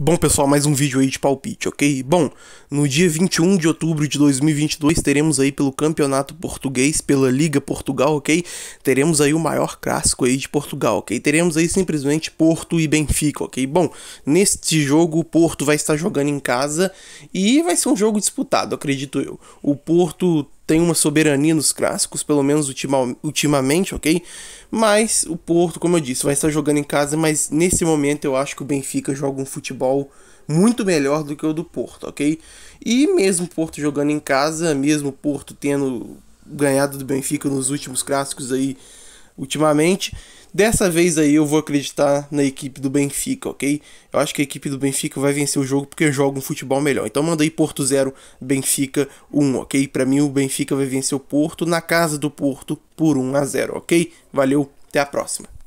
Bom, pessoal, mais um vídeo aí de palpite, ok? Bom, no dia 21 de outubro de 2022 teremos aí pelo Campeonato Português, pela Liga Portugal, ok? Teremos aí o maior clássico aí de Portugal, ok? Teremos aí simplesmente Porto e Benfica, ok? Bom, neste jogo o Porto vai estar jogando em casa e vai ser um jogo disputado, acredito eu. O Porto tem uma soberania nos clássicos, pelo menos ultima, ultimamente, ok? Mas o Porto, como eu disse, vai estar jogando em casa, mas nesse momento eu acho que o Benfica joga um futebol muito melhor do que o do Porto, ok? E mesmo o Porto jogando em casa, mesmo o Porto tendo ganhado do Benfica nos últimos clássicos aí ultimamente, Dessa vez aí eu vou acreditar na equipe do Benfica, ok? Eu acho que a equipe do Benfica vai vencer o jogo porque joga um futebol melhor. Então manda aí Porto 0, Benfica 1, ok? Para mim o Benfica vai vencer o Porto na casa do Porto por 1 a 0, ok? Valeu, até a próxima.